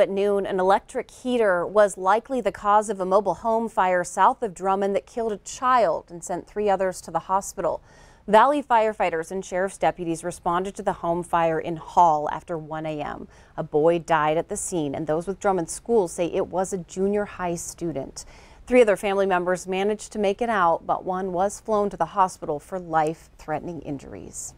At noon, an electric heater was likely the cause of a mobile home fire south of Drummond that killed a child and sent three others to the hospital. Valley firefighters and sheriff's deputies responded to the home fire in Hall after 1 a.m. A boy died at the scene, and those with Drummond schools say it was a junior high student. Three other family members managed to make it out, but one was flown to the hospital for life threatening injuries.